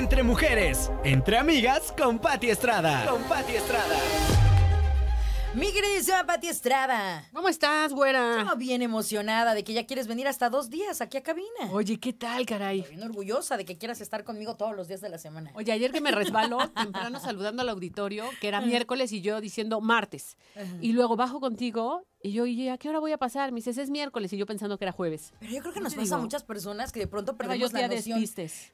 Entre mujeres, entre amigas con Pati Estrada. Con Pati Estrada. Mi queridísima Pati Estrada. ¿Cómo estás, güera? Estoy bien emocionada de que ya quieres venir hasta dos días aquí a cabina. Oye, ¿qué tal, caray? Estoy bien orgullosa de que quieras estar conmigo todos los días de la semana. Oye, ayer que me resbaló temprano saludando al auditorio, que era miércoles y yo diciendo martes. Y luego bajo contigo y yo, ¿y a qué hora voy a pasar? Me dice, es miércoles, y yo pensando que era jueves. Pero yo creo que nos pasa a muchas personas que de pronto perdemos la noción.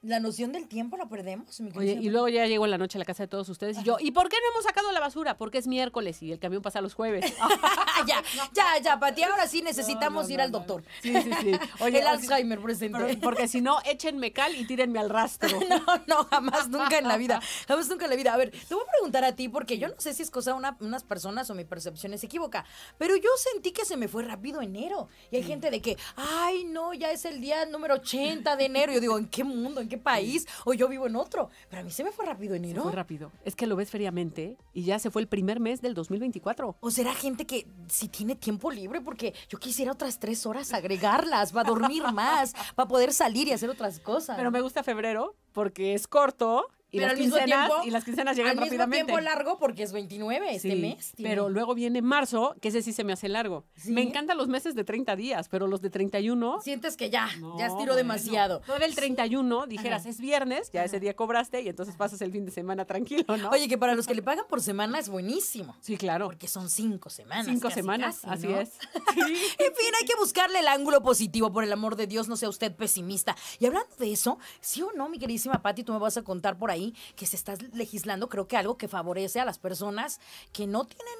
La noción del tiempo la perdemos. y luego ya llego en la noche a la casa de todos ustedes y yo, ¿y por qué no hemos sacado la basura? Porque es miércoles y el camión pasa los jueves. ya, ya, ya, ti ahora sí necesitamos ir al doctor. Sí, sí, sí. el Alzheimer presente. porque si no, échenme cal y tírenme al rastro. no, no, jamás, nunca en la vida. Jamás, nunca en la vida. A ver, te voy a preguntar a ti, porque yo no sé si es cosa de unas personas o mi percepción es equívoca, pero yo sentí que se me fue rápido enero. Y hay gente de que, ay, no, ya es el día número 80 de enero. Yo digo, ¿en qué mundo? ¿En qué país? O yo vivo en otro. Pero a mí se me fue rápido enero. fue rápido. Es que lo ves feriamente y ya se fue el primer mes del 2024. O será gente que si tiene tiempo libre, porque yo quisiera otras tres horas agregarlas para dormir más, para poder salir y hacer otras cosas. Pero me gusta febrero porque es corto y pero las, al quincenas, tiempo, llegan al mismo tiempo largo porque es 29 este mes. Pero luego viene marzo, que ese sí se me hace largo. Me encantan los meses de 30 días, pero los de 31... Sientes que ya, ya estiro demasiado. Todo el 31 dijeras, es viernes, ya ese día cobraste y entonces pasas el fin de semana tranquilo, ¿no? Oye, que para los que le pagan por semana es buenísimo. Sí, claro. Porque son cinco semanas. Cinco semanas, así es. en fin, hay que buscarle el ángulo positivo, por el amor de Dios, no sea usted pesimista. Y hablando de eso, sí o no, mi queridísima Pati, tú me vas a contar por ahí que se está legislando, creo que algo que favorece a las personas que no tienen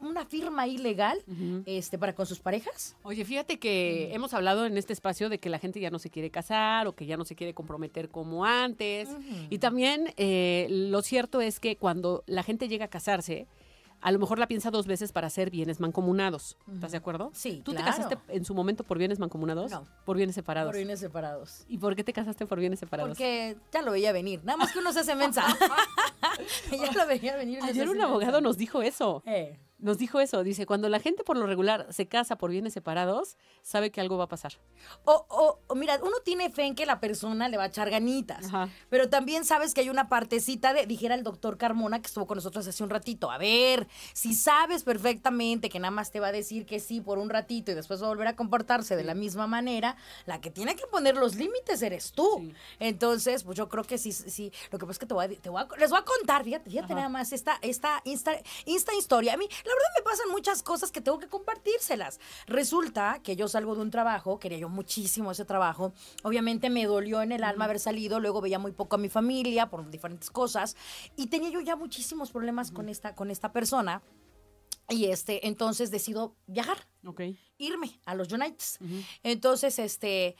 una firma ilegal este, para con sus parejas. Oye, fíjate que hemos hablado en este espacio de que la gente ya no se quiere casar o que ya no se quiere comprometer como antes. Y también eh, lo cierto es que cuando la gente llega a casarse, a lo mejor la piensa dos veces para hacer bienes mancomunados. ¿Estás de acuerdo? Sí. ¿Tú te casaste en su momento por bienes mancomunados? No. Por bienes separados. Por bienes separados. ¿Y por qué te casaste por bienes separados? Porque ya lo veía venir. Nada más que uno se hace mensa. ya lo veía venir. Ayer un abogado nos dijo eso. Eh nos dijo eso, dice, cuando la gente por lo regular se casa por bienes separados, sabe que algo va a pasar. O, o, mira, uno tiene fe en que la persona le va a echar ganitas, pero también sabes que hay una partecita de, dijera el doctor Carmona que estuvo con nosotros hace un ratito, a ver, si sabes perfectamente que nada más te va a decir que sí por un ratito y después va a volver a comportarse de la misma manera, la que tiene que poner los límites eres tú. Entonces, pues yo creo que sí, sí, lo que pasa es que te voy a, les voy a contar, fíjate, nada más esta, esta, insta, insta historia. A mí, la verdad me pasan muchas cosas que tengo que compartírselas. Resulta que yo salgo de un trabajo, quería yo muchísimo ese trabajo. Obviamente me dolió en el alma haber salido, luego veía muy poco a mi familia por diferentes cosas y tenía yo ya muchísimos problemas con esta con esta persona. Y este, entonces decido viajar. Okay. Irme a los Uniteds Entonces, este,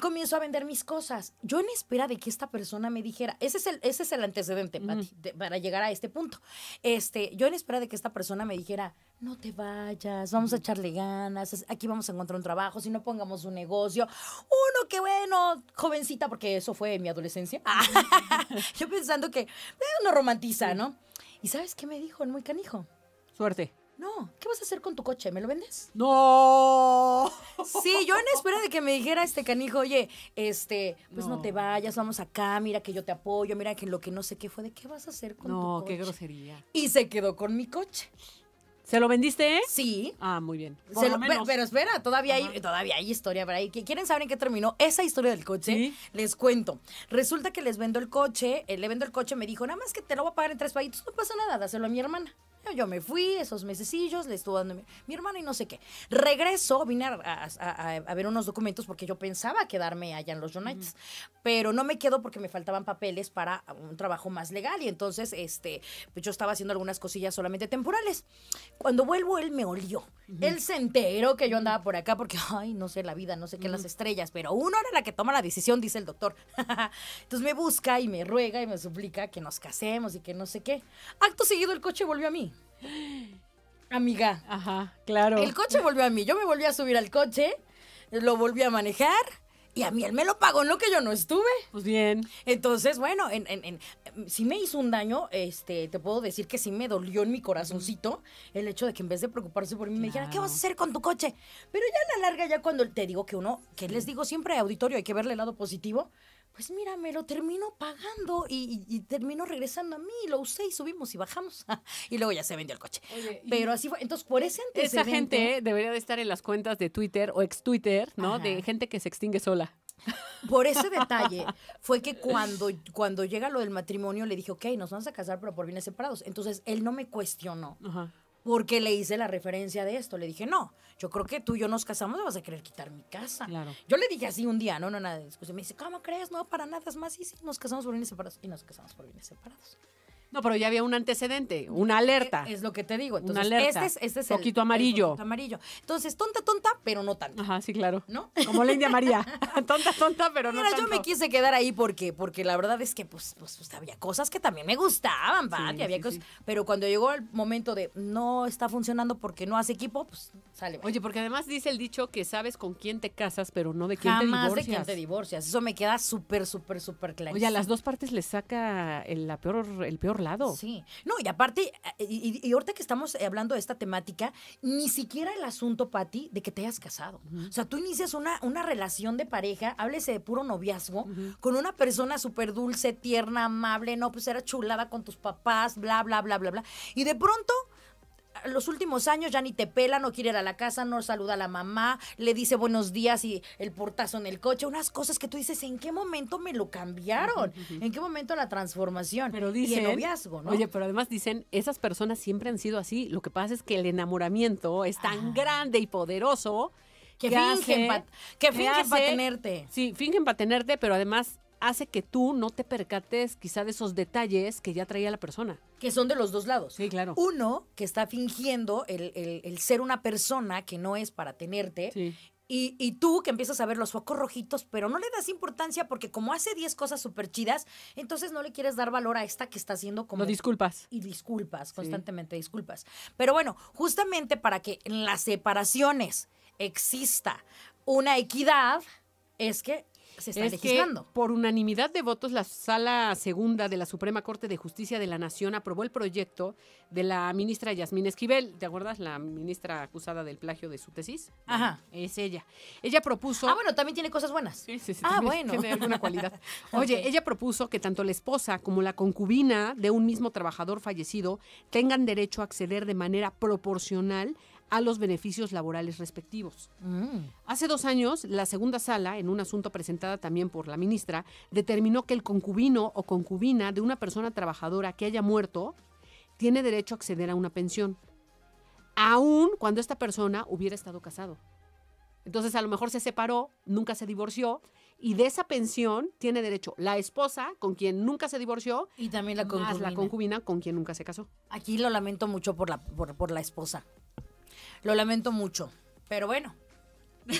comienzo a vender mis cosas. Yo en espera de que esta persona me dijera, ese es el, ese es el antecedente, para llegar a este punto. Este, yo en espera de que esta persona me dijera, no te vayas, vamos a echarle ganas, aquí vamos a encontrar un trabajo, si no pongamos un negocio. Uno, qué bueno, jovencita, porque eso fue mi adolescencia. yo pensando que eh, uno romantiza, ¿no? ¿Y sabes qué me dijo? Muy canijo. Suerte. No, ¿qué vas a hacer con tu coche? ¿Me lo vendes? No. Sí, yo en espera de que me dijera este canijo, oye, este, pues no, te vayas, vamos acá, mira que yo te apoyo, mira que lo que no sé qué fue, ¿de qué vas a hacer con tu coche? No, qué grosería. Y se quedó con mi coche. ¿Se lo vendiste? Eh? Sí. Ah, muy bien. Pero, espera, todavía hay, todavía hay historia por ahí. ¿Quieren saber en qué terminó esa historia del coche? Les cuento. Resulta que les vendo el coche, eh, le vendo el coche, me dijo, nada más que te lo voy a pagar en tres payitos, no pasa nada, dáselo a mi hermana. Yo me fui esos mesecillos, le estuvo dando mi, hermana hermano y no sé qué. Regreso, vine a, ver unos documentos porque yo pensaba quedarme allá en los United, pero no me quedo porque me faltaban papeles para un trabajo más legal y entonces este, pues yo estaba haciendo algunas cosillas solamente temporales. Cuando vuelvo, él me olió. Él se enteró que yo andaba por acá porque, ay, no sé la vida, no sé qué, las estrellas, pero uno era la que toma la decisión, dice el doctor. entonces me busca y me ruega y me suplica que nos casemos y que no sé qué. Acto seguido, el coche volvió a mí. Amiga. Ajá, claro. El coche volvió a mí. Yo me volví a subir al coche, lo volví a manejar. Y a mí él me lo pagó en lo que yo no estuve. Pues bien. Entonces, bueno, si me hizo un daño, este, te puedo decir que sí me dolió en mi corazoncito el hecho de que en vez de preocuparse por mí me dijera, ¿qué vas a hacer con tu coche? Pero ya a la larga, ya cuando te digo que uno, que les digo siempre auditorio, hay que verle el lado positivo pues mira, me lo termino pagando y, y, termino regresando a mí, lo usé y subimos y bajamos y luego ya se vendió el coche. Pero así fue, entonces por ese antecedente... Esa gente debería de estar en las cuentas de Twitter o ex Twitter, ¿no? De gente que se extingue sola. Por ese detalle fue que cuando, cuando llega lo del matrimonio le dije, ok, nos vamos a casar pero por bienes separados. Entonces él no me cuestionó. Ajá porque le hice la referencia de esto. Le dije, no, yo creo que tú y yo nos casamos, y vas a querer quitar mi casa. Yo le dije así un día, no, no, nada de Me dice, ¿cómo crees? No, para nada, es más, y sí, nos casamos por bienes separados. Y nos casamos por bienes separados. No, pero ya había un antecedente, una alerta. Es, lo que te digo. Entonces, una alerta. Este es, este poquito amarillo. poquito amarillo. Entonces, tonta, tonta, pero no tanto. Ajá, sí, claro. ¿No? Como la India María. tonta, tonta, pero no tanto. Mira, yo me quise quedar ahí porque, porque la verdad es que, pues, pues, pues había cosas que también me gustaban, Pat, había cosas. Pero cuando llegó el momento de no está funcionando porque no hace equipo, pues sale. Oye, porque además dice el dicho que sabes con quién te casas, pero no de quién te divorcias. de quién te divorcias. Eso me queda súper, súper, súper claro. Oye, a las dos partes le saca el, la peor, el peor lado. Sí. No, y aparte, y, ahorita que estamos eh, hablando de esta temática, ni siquiera el asunto, Pati, de que te hayas casado. O sea, tú inicias una, una relación de pareja, háblese de puro noviazgo, con una persona súper dulce, tierna, amable, no, pues era chulada con tus papás, bla, bla, bla, bla, bla. Y de pronto los últimos años ya ni te pela, no quiere ir a la casa, no saluda a la mamá, le dice buenos días y el portazo en el coche, unas cosas que tú dices, ¿en qué momento me lo cambiaron? ¿En qué momento la transformación? Pero dice. y el noviazgo, ¿no? Oye, pero además dicen, esas personas siempre han sido así, lo que pasa es que el enamoramiento es tan grande y poderoso que fingen que fingen para tenerte. Sí, fingen para tenerte, pero además hace que tú no te percates quizá de esos detalles que ya traía la persona. Que son de los dos lados. Sí, claro. Uno, que está fingiendo el, ser una persona que no es para tenerte. Y, tú que empiezas a ver los focos rojitos, pero no le das importancia porque como hace 10 cosas súper chidas, entonces no le quieres dar valor a esta que está haciendo como... disculpas. Y disculpas, constantemente disculpas. Pero bueno, justamente para que en las separaciones exista una equidad, es que se está es por unanimidad de votos, la sala segunda de la Suprema Corte de Justicia de la Nación aprobó el proyecto de la ministra Yasmín Esquivel. ¿Te acuerdas? La ministra acusada del plagio de su tesis. Ajá. Es ella. Ella propuso. Ah, bueno, también tiene cosas buenas. Sí, sí, sí. Ah, bueno. Tiene alguna cualidad. Oye, ella propuso que tanto la esposa como la concubina de un mismo trabajador fallecido tengan derecho a acceder de manera proporcional a los beneficios laborales respectivos. Mm. Hace dos años, la segunda sala, en un asunto presentada también por la ministra, determinó que el concubino o concubina de una persona trabajadora que haya muerto tiene derecho a acceder a una pensión, aun cuando esta persona hubiera estado casado. Entonces, a lo mejor se separó, nunca se divorció, y de esa pensión tiene derecho la esposa con quien nunca se divorció y también la concubina, la concubina con quien nunca se casó. Aquí lo lamento mucho por la por la esposa. Lo lamento mucho. Pero bueno.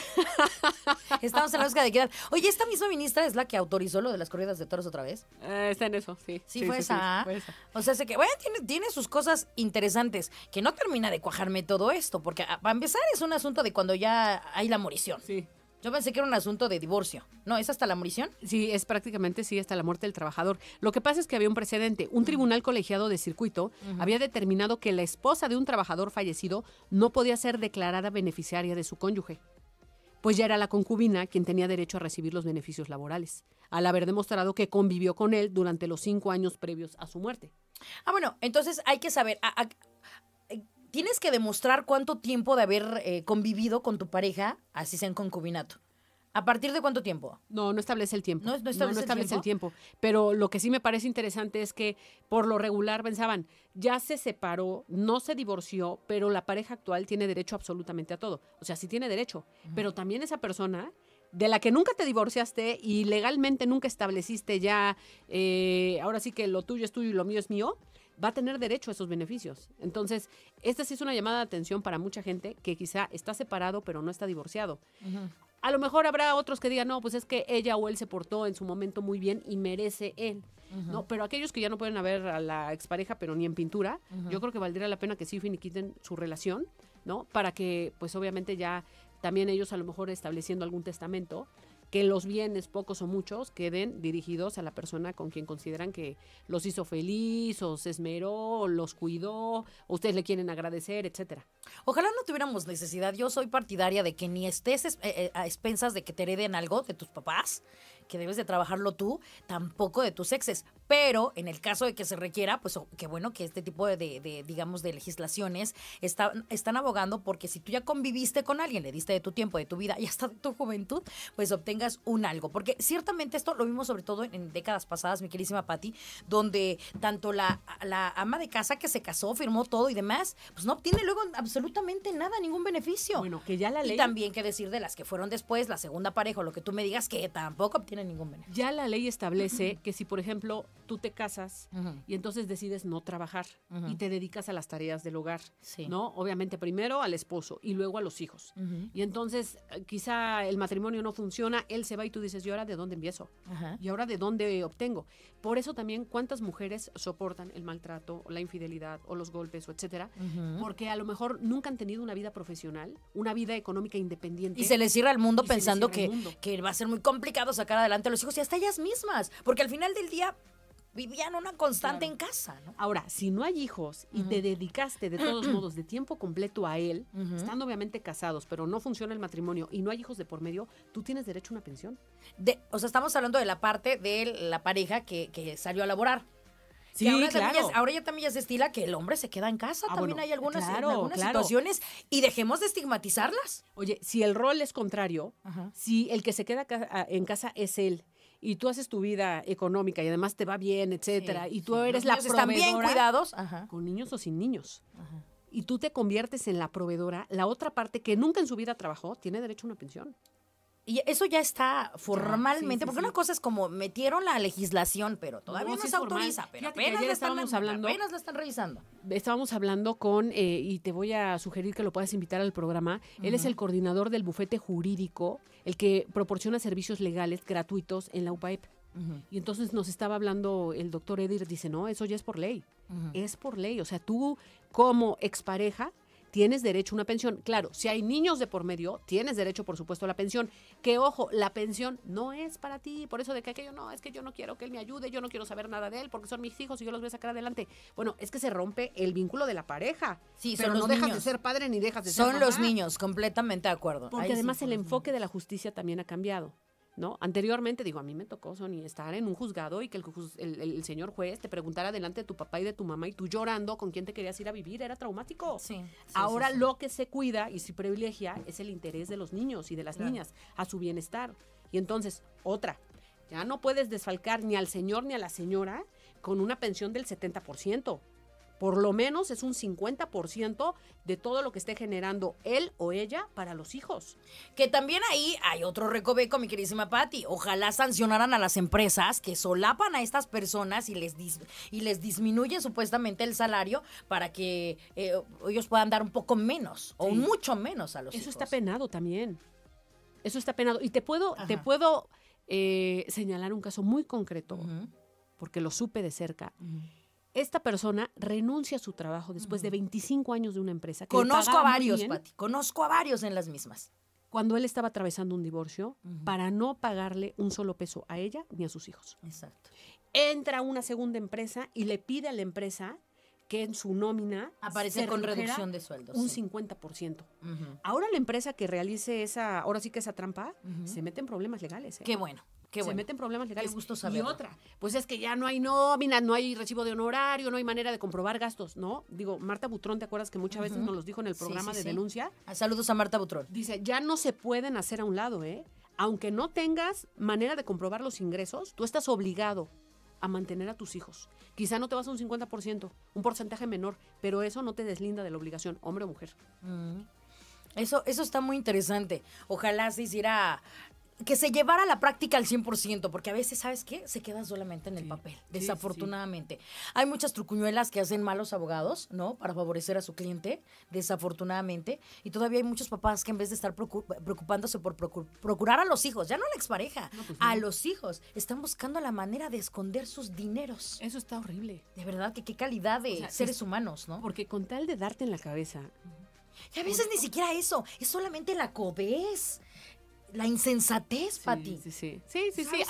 Estamos en la búsqueda de quedar Oye, ¿esta misma ministra es la que autorizó lo de las corridas de toros otra vez? Eh, está en eso, sí. Sí, fue, esa. O sea, sé que, bueno, tiene, tiene, sus cosas interesantes, que no termina de cuajarme todo esto, porque ah, para empezar es un asunto de cuando ya hay la morición. Sí. Yo pensé que era un asunto de divorcio. ¿No es hasta la morición? Sí, es prácticamente sí, hasta la muerte del trabajador. Lo que pasa es que había un precedente. Un tribunal colegiado de circuito había determinado que la esposa de un trabajador fallecido no podía ser declarada beneficiaria de su cónyuge. Pues ya era la concubina quien tenía derecho a recibir los beneficios laborales, al haber demostrado que convivió con él durante los cinco años previos a su muerte. Ah, bueno, entonces hay que saber, tienes que demostrar cuánto tiempo de haber eh, convivido con tu pareja, así sea en concubinato. ¿A partir de cuánto tiempo? No, no establece el tiempo. No, establece, el, tiempo? Pero lo que sí me parece interesante es que por lo regular pensaban, ya se separó, no se divorció, pero la pareja actual tiene derecho absolutamente a todo. O sea, sí tiene derecho, pero también esa persona de la que nunca te divorciaste y legalmente nunca estableciste ya, eh, ahora sí que lo tuyo es tuyo y lo mío es mío, va a tener derecho a esos beneficios. Entonces, esta sí es una llamada de atención para mucha gente que quizá está separado pero no está divorciado. A lo mejor habrá otros que digan, no, pues es que ella o él se portó en su momento muy bien y merece él. No, pero aquellos que ya no pueden haber a la expareja, pero ni en pintura, yo creo que valdría la pena que sí finiquiten su relación, ¿no? Para que, pues obviamente ya también ellos a lo mejor estableciendo algún testamento, que los bienes, pocos o muchos, queden dirigidos a la persona con quien consideran que los hizo feliz o se esmeró, o los cuidó, o ustedes le quieren agradecer, etcétera. Ojalá no tuviéramos necesidad. Yo soy partidaria de que ni estés eh, eh, a expensas de que te hereden algo de tus papás que debes de trabajarlo tú, tampoco de tus exes. Pero en el caso de que se requiera, pues oh, qué bueno que este tipo de, digamos, de legislaciones están abogando porque si tú ya conviviste con alguien, le diste de tu tiempo, de tu vida y hasta de tu juventud, pues obtengas un algo. Porque ciertamente esto lo vimos sobre todo en décadas pasadas, mi queridísima Patti, donde tanto la, la ama de casa que se casó, firmó todo y demás, pues no obtiene luego absolutamente nada, ningún beneficio. Bueno, que ya la ley. Y también que decir de las que fueron después, la segunda pareja o lo que tú me digas, que tampoco obtiene ningún Ya la ley establece que si, por ejemplo, tú te casas y entonces decides no trabajar y te dedicas a las tareas del hogar, ¿no? Obviamente primero al esposo y luego a los hijos. Y entonces eh, quizá el matrimonio no funciona, él se va y tú dices, yo ahora de dónde empiezo? ¿Y ahora de dónde obtengo? Por eso también cuántas mujeres soportan el maltrato, la infidelidad o los golpes o etcétera, porque a lo mejor nunca han tenido una vida profesional, una vida económica independiente. Y se les cierra el mundo pensando que, que va a ser muy complicado sacar adelante a los hijos y hasta ellas mismas, porque al final del día vivían una constante en casa, ¿no? Ahora, si no hay hijos y te dedicaste de todos modos de tiempo completo a él, estando obviamente casados, pero no funciona el matrimonio y no hay hijos de por medio, tú tienes derecho a una pensión. o sea, estamos hablando de la parte de la pareja que, salió a laborar. Sí, ahora, claro. ya, ahora ya también ya se estila que el hombre se queda en casa. Ah, también hay algunas, situaciones y dejemos de estigmatizarlas. Oye, si el rol es contrario, si el que se queda en casa es él y tú haces tu vida económica y además te va bien, etcétera, y tú eres la proveedora. Están bien cuidados, con niños o sin niños. Y tú te conviertes en la proveedora, la otra parte que nunca en su vida trabajó tiene derecho a una pensión. Y eso ya está formalmente, porque una cosa es como metieron la legislación, pero todavía no, se autoriza, pero apenas la, están, están revisando. Estábamos hablando con, eh, y te voy a sugerir que lo puedas invitar al programa, él es el coordinador del bufete jurídico, el que proporciona servicios legales gratuitos en la UPAEP. Y entonces nos estaba hablando el doctor Edir, dice, no, eso ya es por ley, es por ley, o sea, tú como expareja tienes derecho a una pensión. Claro, si hay niños de por medio, tienes derecho, por supuesto, a la pensión. Que ojo, la pensión no es para ti. Por eso de que aquello no, es que yo no quiero que él me ayude, yo no quiero saber nada de él porque son mis hijos y yo los voy a sacar adelante. Bueno, es que se rompe el vínculo de la pareja. Sí, pero no dejas de ser padre ni dejas de ser ser. Son los niños, completamente de acuerdo. Porque además el enfoque de la justicia también ha cambiado. ¿no? Anteriormente, digo, a mí me tocó, Sony, estar en un juzgado y que el, señor juez te preguntara delante de tu papá y de tu mamá y tú llorando con quién te querías ir a vivir, era traumático. Sí. Ahora lo que se cuida y se privilegia es el interés de los niños y de las niñas a su bienestar. Y entonces, otra, ya no puedes desfalcar ni al señor ni a la señora con una pensión del 70% por lo menos es un 50% de todo lo que esté generando él o ella para los hijos. Que también ahí hay otro recoveco, mi queridísima Patti. Ojalá sancionaran a las empresas que solapan a estas personas y les, y les disminuyen supuestamente el salario para que eh, ellos puedan dar un poco menos o mucho menos a los hijos. Eso está penado también. Eso está penado. Y te puedo, te puedo eh, señalar un caso muy concreto, porque lo supe de cerca esta persona renuncia a su trabajo después de 25 años de una empresa. Que conozco a varios, Pati, conozco a varios en las mismas. Cuando él estaba atravesando un divorcio, para no pagarle un solo peso a ella ni a sus hijos. Exacto. Entra a una segunda empresa y le pide a la empresa que en su nómina aparece con reducción de sueldos. Un 50%. Ahora la empresa que realice esa, ahora sí que esa trampa, se mete en problemas legales. ¿eh? Qué bueno. Que se meten problemas legales. Qué gusto saber. Y otra, pues es que ya no hay nómina, no hay recibo de honorario, no hay manera de comprobar gastos, ¿no? Digo, Marta Butrón, ¿te acuerdas que muchas veces nos los dijo en el programa de denuncia? Ah, saludos a Marta Butrón. Dice, ya no se pueden hacer a un lado, ¿eh? Aunque no tengas manera de comprobar los ingresos, tú estás obligado a mantener a tus hijos. Quizá no te vas a un 50%, un porcentaje menor, pero eso no te deslinda de la obligación, hombre o mujer. Mm. Eso, eso está muy interesante. Ojalá se hiciera que se llevara la práctica al 100%, porque a veces, ¿sabes qué? Se queda solamente en el papel, desafortunadamente. Hay muchas trucuñuelas que hacen malos abogados, ¿no? Para favorecer a su cliente, desafortunadamente. Y todavía hay muchos papás que en vez de estar preocupándose por procurar a los hijos, ya no a la expareja, pues a los hijos, están buscando la manera de esconder sus dineros. Eso está horrible. De verdad, que qué calidad de seres humanos, ¿no? Porque con tal de darte en la cabeza... Y a veces ni siquiera eso, es solamente la cobez la insensatez, Pati. Sí, sí, sí, sí. sí.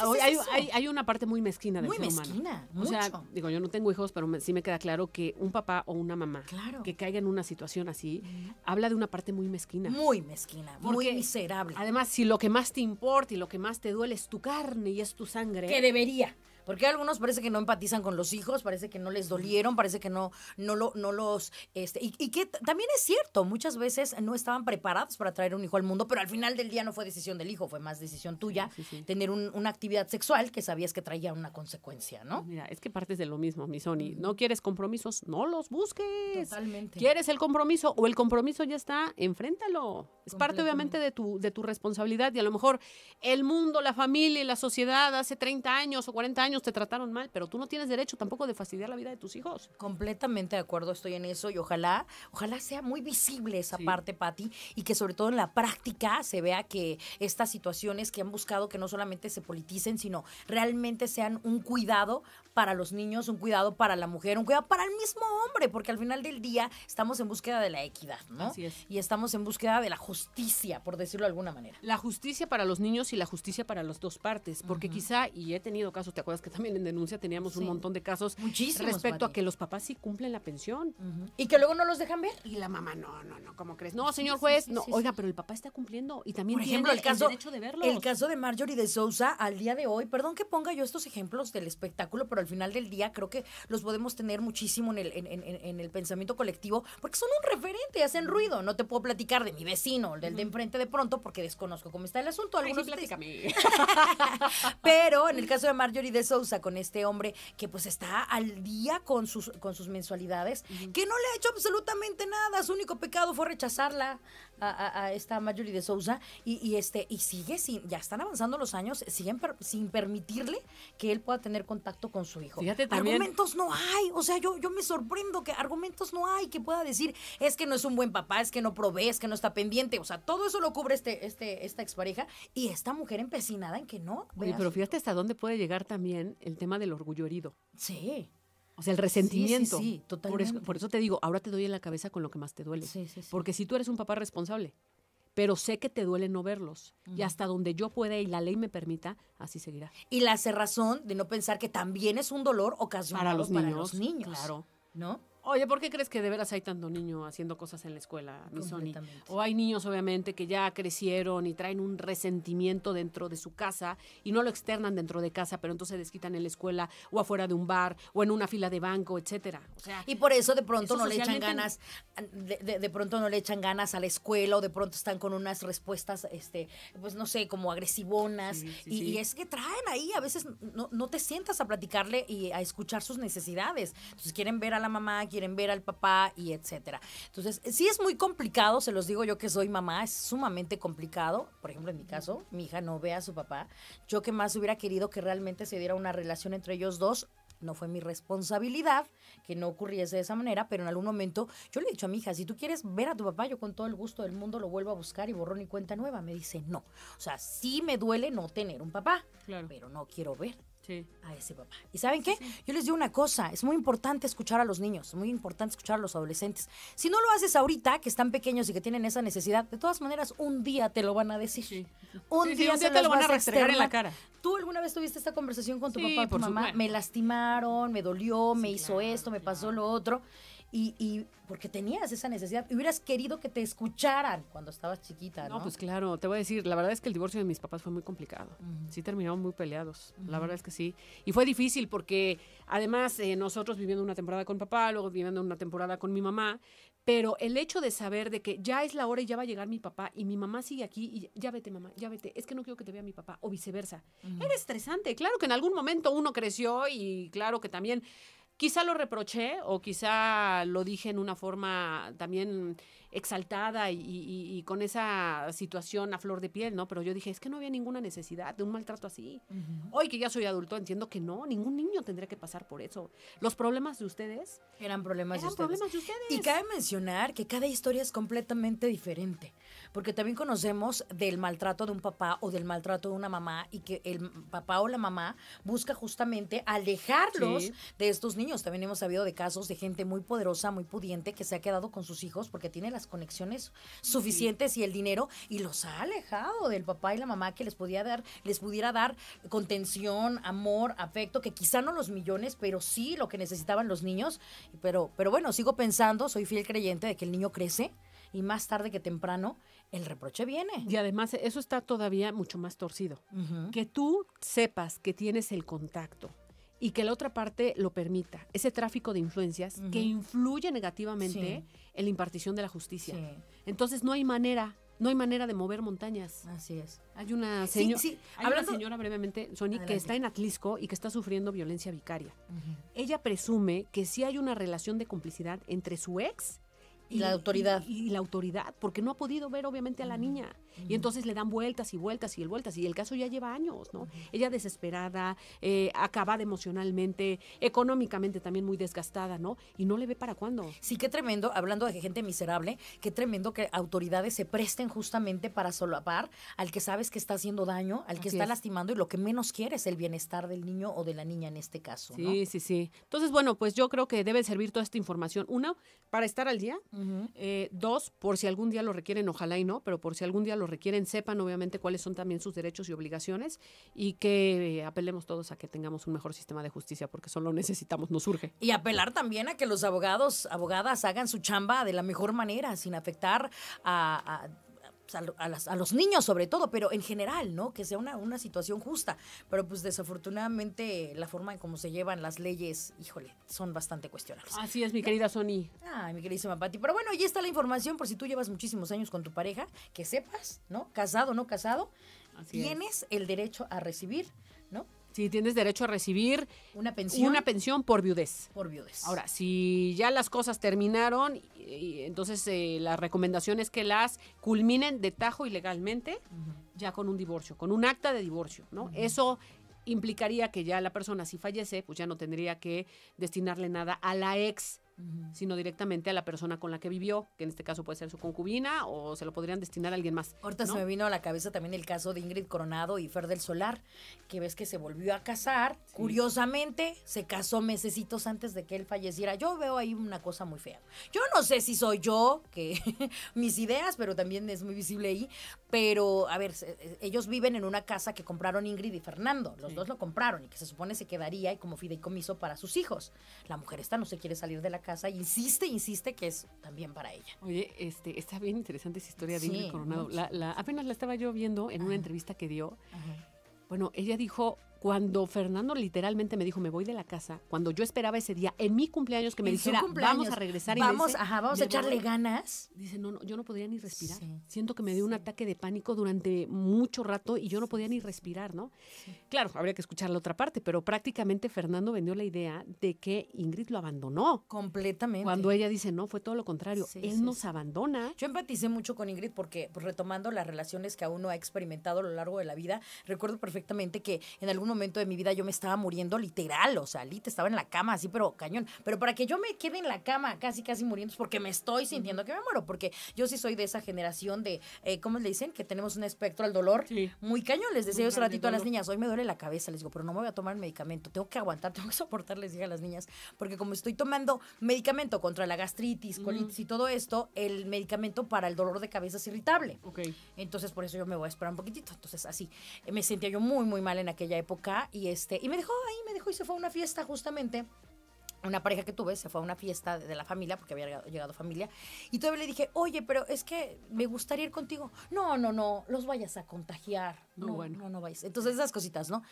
Hay, una parte muy mezquina de muy ser mezquina, Mucho. O sea, digo, yo no tengo hijos, pero sí me queda claro que un papá o una mamá que caiga en una situación así, habla de una parte muy mezquina. Muy mezquina, muy miserable. Además, si lo que más te importa y lo que más te duele es tu carne y es tu sangre. Que debería. Porque algunos parece que no empatizan con los hijos, parece que no les dolieron, parece que no, no, lo, no los... Este, y, y que también es cierto, muchas veces no estaban preparados para traer un hijo al mundo, pero al final del día no fue decisión del hijo, fue más decisión tuya tener una actividad sexual que sabías que traía una consecuencia, ¿no? Pues mira, es que partes de lo mismo, mi Sony. No quieres compromisos, no los busques. Totalmente. ¿Quieres el compromiso o el compromiso ya está? Enfréntalo. Es parte obviamente de tu, de tu responsabilidad y a lo mejor el mundo, la familia y la sociedad hace 30 años o 40 años te trataron mal, pero tú no tienes derecho tampoco de fastidiar la vida de tus hijos. Completamente de acuerdo, estoy en eso y ojalá, ojalá sea muy visible esa parte parte, Patti, y que sobre todo en la práctica se vea que estas situaciones que han buscado que no solamente se politicen, sino realmente sean un cuidado para los niños, un cuidado para la mujer, un cuidado para el mismo hombre, porque al final del día estamos en búsqueda de la equidad, ¿no? Así es. Y estamos en búsqueda de la justicia, por decirlo de alguna manera. La justicia para los niños y la justicia para las dos partes, porque quizá, y he tenido casos, ¿te acuerdas? que también en denuncia teníamos un montón de casos respecto a que los papás sí cumplen la pensión. Y que luego no los dejan ver. Y la mamá, no, no, no, ¿cómo crees? No, señor juez, no, oiga, pero el papá está cumpliendo. Y también ejemplo, el, caso, de El caso de Marjorie de Sousa al día de hoy, perdón que ponga yo estos ejemplos del espectáculo, pero al final del día creo que los podemos tener muchísimo en el, pensamiento colectivo, porque son un referente, hacen ruido. No te puedo platicar de mi vecino, del de enfrente de pronto, porque desconozco cómo está el asunto. Algunos Pero en el caso de Marjorie de con este hombre que pues está al día con sus, con sus mensualidades, que no le ha hecho absolutamente nada, su único pecado fue rechazarla a, esta Mayuri de Sousa y, este y sigue sin, ya están avanzando los años, siguen sin permitirle que él pueda tener contacto con su hijo. Fíjate también. Argumentos no hay, o sea, yo, yo me sorprendo que argumentos no hay que pueda decir es que no es un buen papá, es que no provee, es que no está pendiente, o sea, todo eso lo cubre este, este, esta expareja y esta mujer empecinada en que no. Oye, pero fíjate hasta dónde puede llegar también el tema del orgullo herido. Sí. O sea, el resentimiento. Sí, totalmente. Por eso, te digo, ahora te doy en la cabeza con lo que más te duele. Porque si tú eres un papá responsable, pero sé que te duele no verlos. Y hasta donde yo pueda y la ley me permita, así seguirá. Y la razón de no pensar que también es un dolor ocasional para los niños. Para los niños claro. ¿No? Oye, ¿por qué crees que de veras hay tanto niño haciendo cosas en la escuela, mi O hay niños, obviamente, que ya crecieron y traen un resentimiento dentro de su casa y no lo externan dentro de casa, pero entonces desquitan en la escuela o afuera de un bar o en una fila de banco, etcétera. y por eso de pronto no le echan ganas, de, de, pronto no le echan ganas a la escuela o de pronto están con unas respuestas, este, pues no sé, como agresivonas. y, es que traen ahí, a veces no, no te sientas a platicarle y a escuchar sus necesidades. Entonces quieren ver a la mamá, quieren en ver al papá y etcétera. Entonces, sí es muy complicado, se los digo yo que soy mamá, es sumamente complicado. Por ejemplo, en mi caso, mi hija no ve a su papá. Yo que más hubiera querido que realmente se diera una relación entre ellos dos, no fue mi responsabilidad que no ocurriese de esa manera, pero en algún momento yo le he dicho a mi hija, si tú quieres ver a tu papá, yo con todo el gusto del mundo lo vuelvo a buscar y borrón y cuenta nueva. Me dice, no. O sea, sí me duele no tener un papá, pero no quiero ver Sí. a ese papá. ¿Y saben qué? Yo les digo una cosa, es muy importante escuchar a los niños, es muy importante escuchar a los adolescentes. Si no lo haces ahorita, que están pequeños y que tienen esa necesidad, de todas maneras, un día te lo van a decir. Un, día te lo van a restregar en la cara. ¿Tú alguna vez tuviste esta conversación con tu papá, tu mamá? Me lastimaron, me dolió, me hizo esto, me pasó lo otro. Y, y, porque tenías esa necesidad, hubieras querido que te escucharan cuando estabas chiquita, ¿no? No, pues claro, te voy a decir, la verdad es que el divorcio de mis papás fue muy complicado. Sí terminamos muy peleados, la verdad es que sí. Y fue difícil porque además eh, nosotros viviendo una temporada con papá, luego viviendo una temporada con mi mamá, pero el hecho de saber de que ya es la hora y ya va a llegar mi papá y mi mamá sigue aquí y ya vete mamá, ya vete, es que no quiero que te vea mi papá o viceversa. Era estresante, claro que en algún momento uno creció y claro que también Quizá lo reproché o quizá lo dije en una forma también exaltada y, con esa situación a flor de piel, ¿no? Pero yo dije, es que no había ninguna necesidad de un maltrato así. Hoy que ya soy adulto entiendo que no, ningún niño tendría que pasar por eso. Los problemas de ustedes eran problemas, problemas de ustedes. Y cabe mencionar que cada historia es completamente diferente porque también conocemos del maltrato de un papá o del maltrato de una mamá y que el papá o la mamá busca justamente alejarlos de estos niños. También hemos sabido de casos de gente muy poderosa, muy pudiente, que se ha quedado con sus hijos porque tiene las conexiones suficientes y el dinero y los ha alejado del papá y la mamá que les podía dar, les pudiera dar contención, amor, afecto, que quizá no los millones, pero sí lo que necesitaban los niños. Pero, pero bueno, sigo pensando, soy fiel creyente de que el niño crece y más tarde que temprano el reproche viene. Y además eso está todavía mucho más torcido. Que tú sepas que tienes el contacto y que la otra parte lo permita, ese tráfico de influencias que influye negativamente en la impartición de la justicia. Entonces no hay manera no hay manera de mover montañas. Así es. Hay una, señora señora brevemente, Sony, que está en Atlisco y que está sufriendo violencia vicaria. Ella presume que sí hay una relación de complicidad entre su ex y, la autoridad. Y, la autoridad, porque no ha podido ver obviamente a la niña. Y entonces le dan vueltas y vueltas y vueltas. Y el caso ya lleva años, ¿no? Ella desesperada, eh, acabada emocionalmente, económicamente también muy desgastada, ¿no? Y no le ve para cuándo. Sí, qué tremendo, hablando de gente miserable, qué tremendo que autoridades se presten justamente para solapar al que sabes que está haciendo daño, al que está lastimando y lo que menos quiere es el bienestar del niño o de la niña en este caso. Sí, ¿no? sí, sí. Entonces, bueno, pues yo creo que debe servir toda esta información. Una, para estar al día. Eh, dos, por si algún día lo requieren, ojalá y no, pero por si algún día lo requieren, sepan obviamente cuáles son también sus derechos y obligaciones y que eh, apelemos todos a que tengamos un mejor sistema de justicia porque lo necesitamos, nos surge. Y apelar también a que los abogados, abogadas hagan su chamba de la mejor manera, sin afectar a pues, a, los niños sobre todo, pero en general, ¿no? Que sea una, una situación justa. Pero pues desafortunadamente la forma en cómo se llevan las leyes, híjole, son bastante cuestionables. Así es, mi querida Sony. Ay, mi queridísima Patti Pero bueno, ahí está la información por si tú llevas muchísimos años con tu pareja, que sepas, ¿no? Casado, o no casado, tienes el derecho a recibir si tienes derecho a recibir una pensión. Una pensión por viudez. Por viudez. Ahora, si ya las cosas terminaron, y, entonces eh, la recomendación es que las culminen de tajo ilegalmente ya con un divorcio, con un acta de divorcio, ¿no? Eso implicaría que ya la persona si fallece, pues ya no tendría que destinarle nada a la ex sino directamente a la persona con la que vivió, que en este caso puede ser su concubina o se lo podrían destinar a alguien más. Ahorita se me vino a la cabeza también el caso de Ingrid Coronado y Fer del Solar, que ves que se volvió a casar, curiosamente se casó meses antes de que él falleciera. Yo veo ahí una cosa muy fea. Yo no sé si soy yo, que mis ideas, pero también es muy visible ahí, pero a ver, eh, ellos viven en una casa que compraron Ingrid y Fernando, los dos lo compraron y que se supone se quedaría y como fideicomiso para sus hijos. La mujer esta no se quiere salir de la casa casa insiste, insiste que es también para ella. Oye, este, está bien interesante esa historia de Coronado. La, apenas la estaba yo viendo en una entrevista que dio. Bueno, ella dijo, cuando Fernando literalmente me dijo, me voy de la casa, cuando yo esperaba ese día, en mi cumpleaños, que me dijera, vamos a regresar y vamos, vamos a echarle ganas. Dice, no, yo no podía ni respirar. Siento que me dio un ataque de pánico durante mucho rato y yo no podía ni respirar, ¿no? Claro, habría que escuchar la otra parte, pero prácticamente Fernando vendió la idea de que Ingrid lo abandonó. Completamente. Cuando ella dice, no, fue todo lo contrario, él nos abandona. Yo empaticé mucho con Ingrid porque, pues, retomando las relaciones que aún no ha experimentado a lo largo de la vida, recuerdo perfectamente que en algún momento de mi vida yo me estaba muriendo literal, o sea, estaba en la cama así, pero cañón. Pero para que yo me quede en la cama casi, casi muriendo es porque me estoy sintiendo que me muero, porque yo sí soy de esa generación de, eh, ¿cómo le dicen? Que tenemos un espectro al dolor muy cañón. Les decía yo hace ratito a las niñas, hoy me duele la cabeza, les digo, pero no me voy a tomar medicamento, tengo que aguantar, tengo que soportar, les dije a las niñas, porque como estoy tomando medicamento contra la gastritis, colitis y todo esto, el medicamento para el dolor de cabeza es irritable. Okay. Entonces, por eso yo me voy a esperar un poquitito. Entonces, así, eh, me sentía yo muy, muy mal en aquella época y este y me dejó ahí, me dejó y se fue a una fiesta justamente una pareja que tuve se fue a una fiesta de la familia, porque había llegado, familia, y todavía le dije, oye, pero es que me gustaría ir contigo. No, no, no, los vayas a contagiar. No, no, bueno. no, vais Entonces esas cositas, ¿no?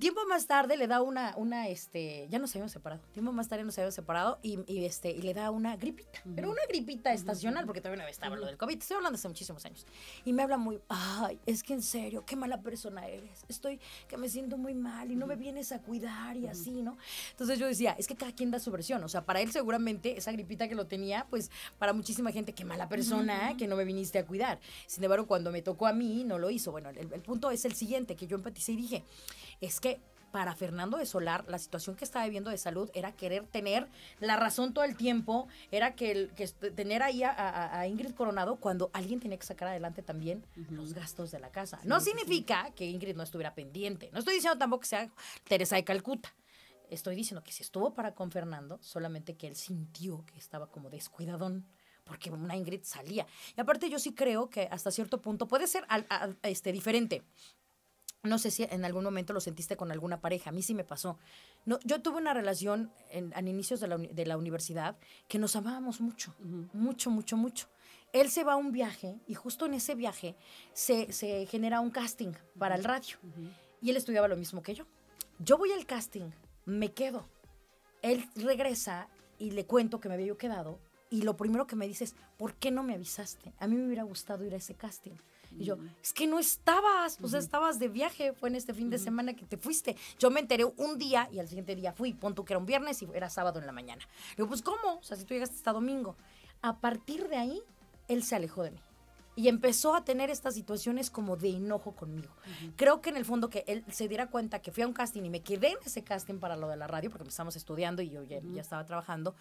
tiempo más tarde le da una, una, este, ya nos habíamos separado. Tiempo más tarde nos habíamos separado y, y este, y le da una gripita. Pero una gripita estacional, porque todavía no estaba lo del COVID. Estoy hablando hace muchísimos años. Y me habla muy, ay, es que en serio, qué mala persona eres. Estoy, que me siento muy mal y no me vienes a cuidar y así, ¿no? Entonces yo decía, es que cada quien da su versión. O sea, para él seguramente esa gripita que lo tenía, pues para muchísima gente, qué mala persona, que no me viniste a cuidar. Sin embargo, cuando me tocó a mí, no lo hizo. Bueno, el, punto es el siguiente, que yo empaticé y dije, es que para Fernando de Solar, la situación que estaba viviendo de salud era querer tener la razón todo el tiempo, era que, este, tener ahí a, Ingrid Coronado cuando alguien tenía que sacar adelante también los gastos de la casa. no significa que Ingrid no estuviera pendiente, no estoy diciendo tampoco que sea Teresa de Calcuta. Estoy diciendo que si estuvo para con Fernando, solamente que él sintió que estaba como descuidadón porque una Ingrid salía. Y aparte yo sí creo que hasta cierto punto puede ser este, diferente, no sé si en algún momento lo sentiste con alguna pareja, a mí sí me pasó. No, yo tuve una relación en, inicios de la, universidad que nos amábamos mucho, mucho, mucho, mucho. Él se va a un viaje y justo en ese viaje se, genera un casting para el radio y él estudiaba lo mismo que yo. Yo voy al casting, me quedo. Él regresa y le cuento que me había yo quedado y lo primero que me dice es, ¿por qué no me avisaste? A mí me hubiera gustado ir a ese casting. Y yo, es que no estabas, o sea, estabas de viaje, fue en este fin de semana que te fuiste. Yo me enteré un día y al siguiente día fui, pon tú que era un viernes y era sábado en la mañana. yo pues ¿cómo? O sea, si tú llegaste hasta domingo. A partir de ahí, él se alejó de mí y empezó a tener estas situaciones como de enojo conmigo. Creo que en el fondo que él se diera cuenta que fui a un casting y me quedé en ese casting para lo de la radio, porque estábamos estudiando y yo ya, ya estaba trabajando,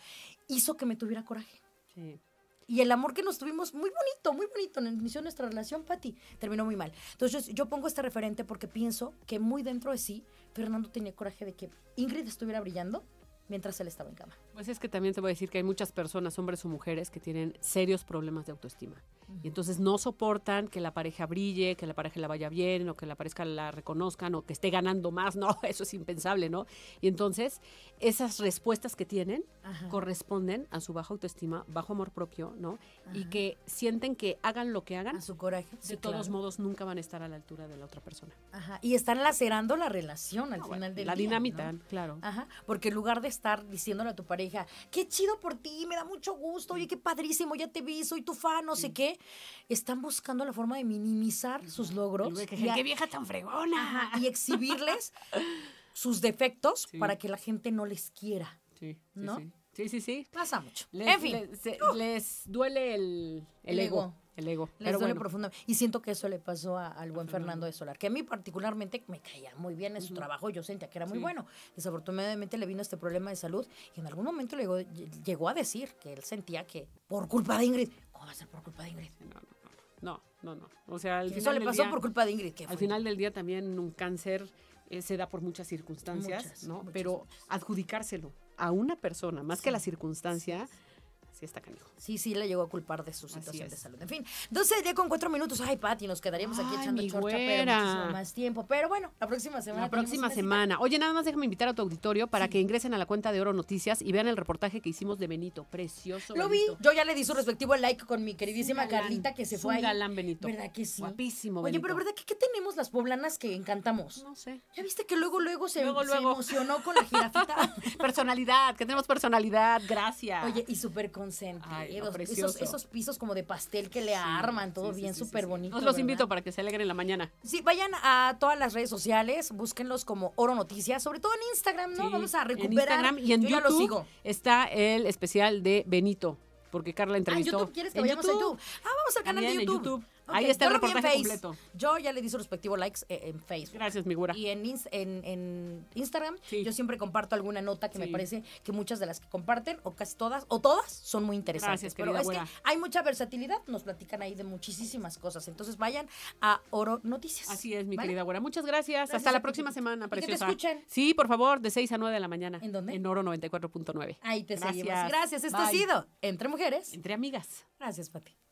hizo que me tuviera coraje. Sí y el amor que nos tuvimos, muy bonito, muy bonito, en de nuestra relación, Pati, terminó muy mal. Entonces yo pongo este referente porque pienso que muy dentro de sí, Fernando tenía coraje de que Ingrid estuviera brillando mientras él estaba en cama. Pues es que también te voy a decir que hay muchas personas, hombres o mujeres, que tienen serios problemas de autoestima. Y entonces no soportan que la pareja brille, que la pareja la vaya bien, o que la pareja la reconozcan, o que esté ganando más. No, eso es impensable, ¿no? Y entonces esas respuestas que tienen corresponden a su baja autoestima, bajo amor propio, ¿no? Y que sienten que hagan lo que hagan. A su coraje. de todos modos, nunca van a estar a la altura de la otra persona. Ajá. Y están lacerando la relación al ah, final del la día. La dinamita claro. Ajá. Porque en lugar de estar diciéndole a tu pareja, qué chido por ti, me da mucho gusto, oye, qué padrísimo, ya te vi, soy tu fan, no sé qué están buscando la forma de minimizar sus logros. Y, vieja tan fregona! y exhibirles sus defectos para que la gente no les quiera. Sí, sí Sí. Pasa mucho. Les, en fin. Les, eh, duele el, el, ego. El ego. profundo. Y siento que eso le pasó al buen Fernando de Solar, que a mí particularmente me caía muy bien en su trabajo, yo sentía que era muy bueno. Desafortunadamente le vino este problema de salud y en algún momento llegó, a decir que él sentía que por culpa de Ingrid, ¿cómo va a ser por culpa de Ingrid? No, no, no, O sea, al eso le pasó por culpa de Ingrid. al final del día también un cáncer eh, se da por muchas circunstancias, ¿no? Pero adjudicárselo a una persona, más que la circunstancia, sí está canijo. Sí, sí, la llegó a culpar de su situación de salud. En fin, entonces ya con 4 minutos. Ay, Pati, nos quedaríamos aquí echando chorcha, pero muchísimo más tiempo. Pero bueno, la próxima semana. La próxima semana. Oye, nada más déjame invitar a tu auditorio para que ingresen a la cuenta de Oro Noticias y vean el reportaje que hicimos de Benito. Precioso. Lo vi. Yo ya le di su respectivo like con mi queridísima Carlita que se fue ahí. galán Benito. ¿Verdad que sí? Guapísimo. Benito. Oye, pero ¿verdad que qué tenemos las poblanas que encantamos? No sé. ¿Ya viste que luego, luego se, emocionó con la jirafita? personalidad, que tenemos personalidad. Gracias. Oye, y súper esos, pisos como de pastel que le arman, todo bien súper bonito. los invito para que se alegren la mañana. Sí, vayan a todas las redes sociales, búsquenlos como Oro Noticias, sobre todo en Instagram, ¿no? Vamos a recuperar. En y en YouTube está el especial de Benito, porque Carla ah, entrevistó. ¿en YouTube? ¿Quieres que vayamos a YouTube? Ah, vamos al canal de YouTube Ahí está el reportaje completo. Yo ya le di su respectivo likes eh, en Facebook. Gracias, mi gura. Y en, Instagram yo siempre comparto alguna nota que me parece que muchas de las que comparten, o casi todas, o todas, son muy interesantes. Gracias, Pero es que hay mucha versatilidad, nos platican ahí de muchísimas cosas. Entonces vayan a Oro Noticias. Así es, mi querida güera. Muchas gracias. Hasta la próxima semana, preciosa. que te escuchen. Sí, por favor, de 6 a 9 de la mañana. ¿En dónde? En Oro 94.9. Ahí te gracias. seguimos. Gracias. Esto ha sido Entre Mujeres. Entre Amigas. Gracias, Pati.